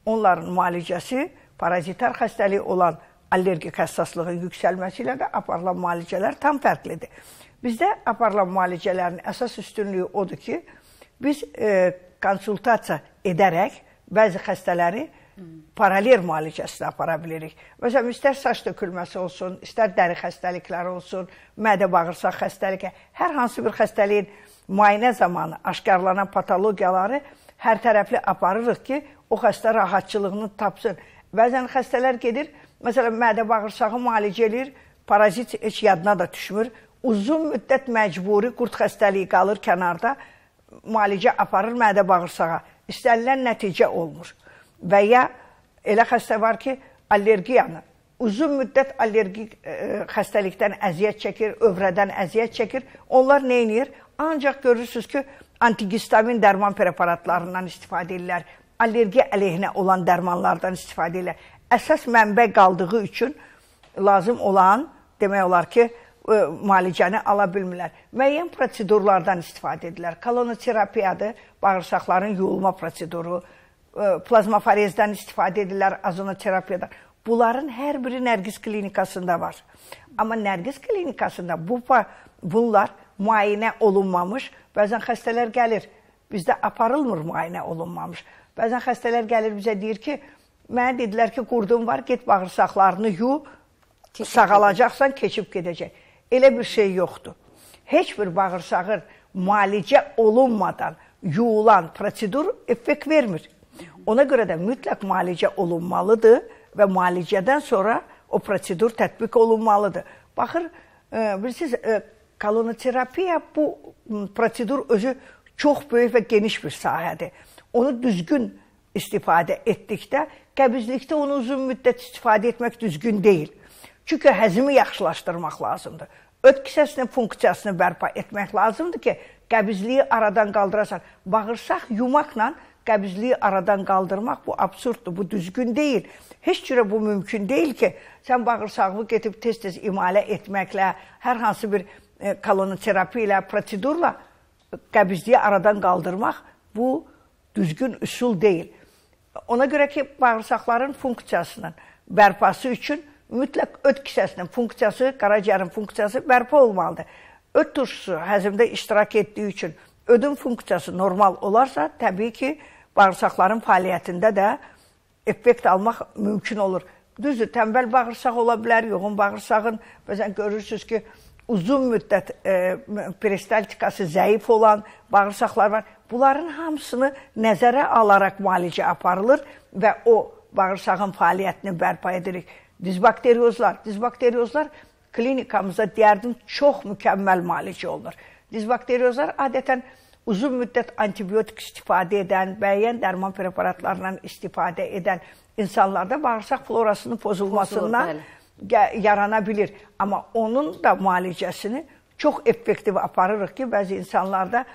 onların müalicəsi parazitar xəstəliyi olan allergik həssaslığın yüksəlməsi ilə də aparılan müalicələr tam fərqlidir. Bizdə aparılan müalicələrin əsas üstünlüyü odur ki, biz e, konsultasiya edərək bəzi xəstələri paralel müalicəsinə apara bilirik. Məsələn, istər saç tökülməsi olsun, istər dəri xəstəlikləri olsun, mədə bağırsaq xəstəliyi, hər hansı bir xəstəliyin müayinə zamanı aşkarlanan patologiyaları hər tərəfli aparırıq ki, o xəstə rahatçılığını tapsın. Bəzən xəstələr gedir, məsələn, mədə bağırsağı müalicə eləyir, parazit heç yadına da düşmür. Uzun müddət məcburi qurd xəstəliyi qalır kənarda müalicə aparır mədə bağırsağa. İstənilən nəticə olmur. Və ya elə xəstə var ki, allergiyanı uzun müddət allergik ə, e, xəstəlikdən əziyyət çəkir, övrədən əziyyət çəkir. Onlar nə edir? Ancaq görürsüz ki, antihistamin dərman preparatlarından istifadə edirlər. Allergiya əleyhinə olan dərmanlardan istifadə edirlər. Əsas mənbə qaldığı üçün lazım olan demək olar ki, E, müalicəni ala bilmirlər. Müəyyən prosedurlardan istifadə edirlər. Kolonoterapiyadır, bağırsaqların yuyulma proseduru, e, plazmaforezdən istifadə edirlər, azonoterapiyadan. Bunların hər biri Nərgiz klinikasında var. Amma Nərgiz klinikasında bu bunlar müayinə olunmamış, bəzən xəstələr gəlir, bizdə aparılmır müayinə olunmamış. Bəzən xəstələr gəlir bizə deyir ki, mənə dedilər ki, qurdun var, get bağırsaqlarını yu, sağalacaqsan, keçib gedəcək. Elə bir şey yoxdur. Heç bir bağırsağır müalicə olunmadan yuyulan prosedur effekt vermir. Ona görə də mütləq müalicə olunmalıdır və müalicədən sonra o prosedur tətbiq olunmalıdır. Baxır, e, bilirsiniz, e, kolonoterapiya bu prosedur özü çox böyük və geniş bir sahədir. Onu düzgün istifadə etdikdə qəbizlikdə onu uzun müddət istifadə etmək düzgün deyil. Çünki həzmi yaxşılaşdırmaq lazımdır. Öt kisəsinin funksiyasını bərpa etmək lazımdır ki, qəbizliyi aradan qaldırasan. Bağırsaq yumaqla qəbizliyi aradan qaldırmaq bu absurddur, bu düzgün deyil. Heç cürə bu mümkün deyil ki, sən bağırsağını getib tez-tez imalə etməklə, hər hansı bir e, kolonoterapi ilə, prosedurla qəbizliyi aradan qaldırmaq bu düzgün üsul deyil. Ona görə ki, bağırsaqların funksiyasının bərpası üçün mütləq öt kisəsinin funksiyası, qaraciyərin funksiyası bərpa olmalıdır. Öt turşusu həzmdə iştirak etdiyi üçün ödün funksiyası normal olarsa, təbii ki, bağırsaqların fəaliyyətində də effekt almaq mümkün olur. Düzdür, tənbəl bağırsaq ola bilər, yoğun bağırsağın, məsələn, görürsüz ki, uzun müddət e, peristaltikası zəif olan bağırsaqlar var. Bunların hamısını nəzərə alaraq müalicə aparılır və o bağırsağın fəaliyyətini bərpa edirik. Dizbakteriyozlar. Dizbakteriyozlar klinikamızda deyərdim çox mükəmməl müalicə olunur. Dizbakteriyozlar adətən uzun müddət antibiotik istifadə edən, müəyyən dərman preparatlarından istifadə edən insanlarda bağırsaq florasının pozulmasından Pozulur, yarana bilir. Amma onun da müalicəsini çox effektiv aparırıq ki, bəzi insanlarda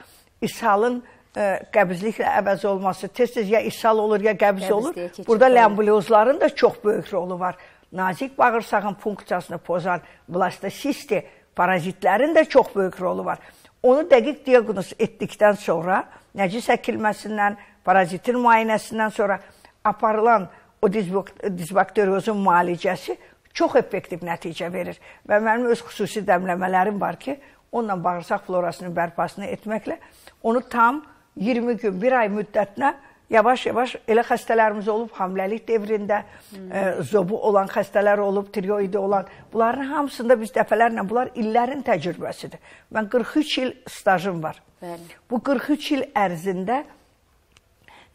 ishalın ə, e, qəbizliklə əvəz olması tez-tez ya ishal olur, ya qəbiz, qəbiz olur. Burada ləmbulozların da çox böyük rolu var nazik bağırsağın funksiyasını pozan blastosisti parazitlərin də çox böyük rolu var. Onu dəqiq diaqnoz etdikdən sonra nəcis əkilməsindən, parazitin müayinəsindən sonra aparılan o dizbakteriozun müalicəsi çox effektiv nəticə verir. Və mənim öz xüsusi dəmləmələrim var ki, onunla bağırsaq florasının bərpasını etməklə onu tam 20 gün, 1 ay müddətinə yavaş-yavaş elə xəstələrimiz olub hamiləlik dövründə, ə, e, zobu olan xəstələr olub, tiroidi olan. Bunların hamısında biz dəfələrlə bunlar illərin təcrübəsidir. Mən 43 il stajım var. Bəli. Bu 43 il ərzində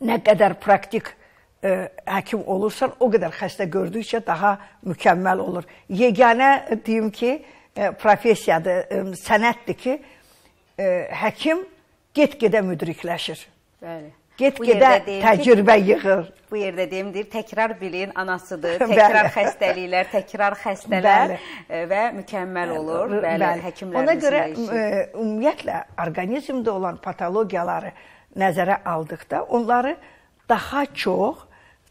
nə qədər praktik ə, e, həkim olursan, o qədər xəstə gördükcə daha mükəmməl olur. Yeganə deyim ki, ə, e, professiyadır, ə, sənətdir ki, ə, həkim get-gedə müdrikləşir. Bəli. Get-gedə təcrübə yığır. Bu yerdə deyimdir, təkrar biliyin anasıdır. *laughs* Təkrar xəstəliklər, təkrar xəstələr bəli. E, və mükəmməl olur. Bəli, bəli. həkimlərimiz. Ona görə ə, e, ümumiyyətlə orqanizmdə olan patologiyaları nəzərə aldıqda onları daha çox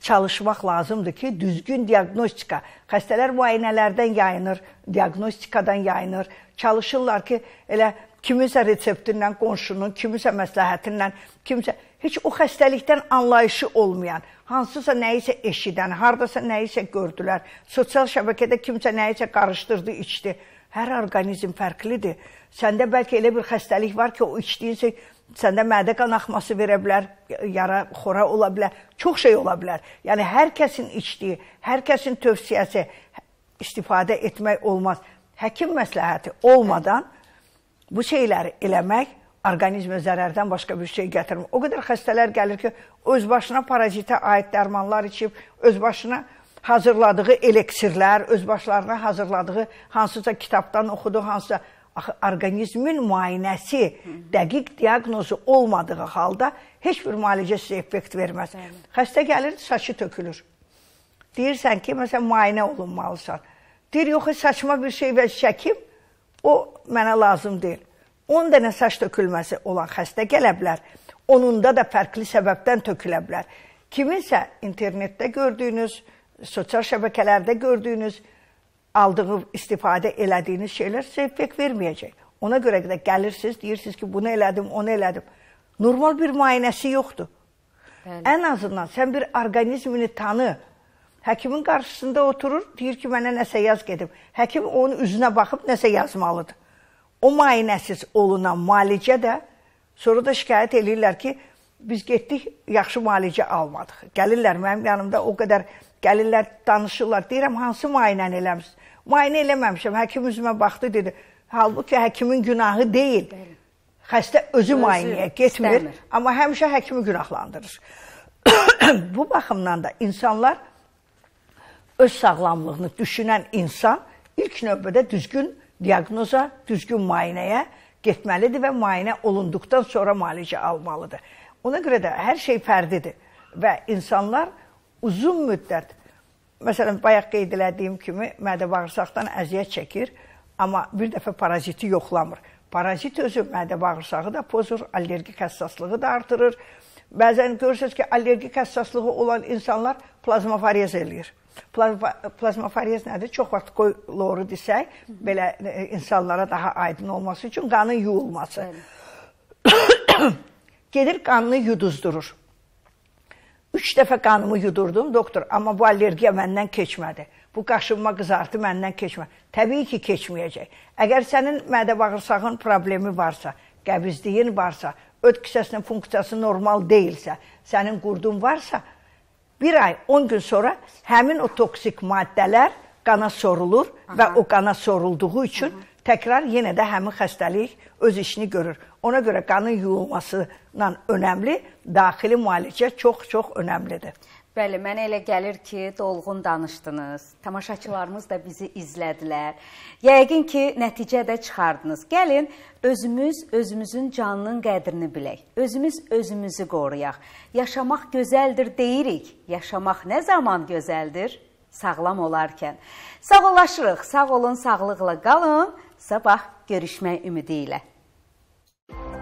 çalışmaq lazımdır ki, düzgün diaqnostika. Xəstələr müayinələrdən yayınır, diaqnostikadan yayınır. Çalışırlar ki, elə kiminsə reseptinlə, qonşunun, kiminsə məsləhətinlə, kimsə heç o xəstəlikdən anlayışı olmayan, hansısa nəyisə eşidən, hardasa nəyisə gördülər, sosial şəbəkədə kimsə nəyisə qarışdırdı, içdi. Hər orqanizm fərqlidir. Səndə bəlkə elə bir xəstəlik var ki, o içdiyin şey səndə mədə qan axması verə bilər, yara xora ola bilər, çox şey ola bilər. Yəni hər kəsin içdiyi, hər kəsin tövsiyəsi istifadə etmək olmaz. Həkim məsləhəti olmadan bu şeyləri eləmək orqanizmə zərərdən başqa bir şey gətirmir. O qədər xəstələr gəlir ki, öz başına parazitə aid dərmanlar içib, öz başına hazırladığı eleksirlər, öz başlarına hazırladığı hansısa kitabdan oxudu, hansısa axı orqanizmin müayinəsi, dəqiq diaqnozu olmadığı halda heç bir müalicə sizə effekt verməz. Bəli. Xəstə gəlir, saçı tökülür. Deyirsən ki, məsələn, müayinə olunmalısan. Deyir, yox, saçma bir şey və çəkim, o mənə lazım deyil. 10 dənə saç tökülməsi olan xəstə gələ bilər. Onunda da fərqli səbəbdən tökülə bilər. Kiminsə internetdə gördüyünüz, sosial şəbəkələrdə gördüyünüz, aldığı, istifadə elədiyiniz şeylər sizə effekt verməyəcək. Ona görə də gəlirsiniz, deyirsiniz ki, bunu elədim, onu elədim. Normal bir müayinəsi yoxdur. Bəli. Ən azından sən bir orqanizmini tanı. Həkimin qarşısında oturur, deyir ki, mənə nəsə yaz gedib. Həkim onun üzünə baxıb nəsə yazmalıdır. O müayinəsiz olunan müalicə də sonra da şikayət eləyirlər ki, biz getdik, yaxşı müalicə almadıq. Gəlirlər mənim yanımda o qədər gəlirlər, danışırlar. Deyirəm, hansı müayinəni eləmisiniz? Müayinə eləməmişəm. Həkim üzümə baxdı, dedi. Halbuki həkimin günahı deyil. Bəli. Xəstə özü, özü müayinəyə getmir, istəmir. amma həmişə həkimi günahlandırır. *clears throat* Bu baxımdan da insanlar öz sağlamlığını düşünən insan ilk növbədə düzgün diaqnoza, düzgün müayinəyə getməlidir və müayinə olunduqdan sonra müalicə almalıdır. Ona görə də hər şey fərdidir və insanlar uzun müddət Məsələn, bayaq qeyd elədiyim kimi mədə bağırsaqdan əziyyət çəkir, amma bir dəfə paraziti yoxlamır. Parazit özü mədə bağırsağı da pozur, allergik həssaslığı da artırır. Bəzən görürsüz ki, allergik həssaslığı olan insanlar plazmaforez eləyir. Plazmaforez nədir? Çox vaxt qoy loru desək, belə e, insanlara daha aydın olması üçün qanın yuyulması. *coughs* Gedir qanını yuduzdurur. Üç dəfə qanımı yudurdum doktor, amma bu allergiya məndən keçmədi. Bu qaşınma qızartı məndən keçmədi. Təbii ki, keçməyəcək. Əgər sənin mədə bağırsağın problemi varsa, qəbizliyin varsa, öd kisəsinin funksiyası normal deyilsə, sənin qurdun varsa, Bir ay 10 gün sonra həmin o toksik maddələr qana sorulur Aha. və o qana sorulduğu üçün Aha. təkrar yenə də həmin xəstəlik öz işini görür. Ona görə qanın yuyulması ilə önəmli daxili müalicə çox-çox önəmlidir. Bəli, mənə elə gəlir ki, dolğun danışdınız. Tamaşaçılarımız da bizi izlədilər. Yəqin ki, nəticə də çıxardınız. Gəlin özümüz özümüzün canının qədrini bilək. Özümüz özümüzü qoruyaq. Yaşamaq gözəldir deyirik. Yaşamaq nə zaman gözəldir? Sağlam olarkən. Sağollaşırıq. Sağ olun, sağlıqla qalın. Sabah görüşmək ümidi ilə.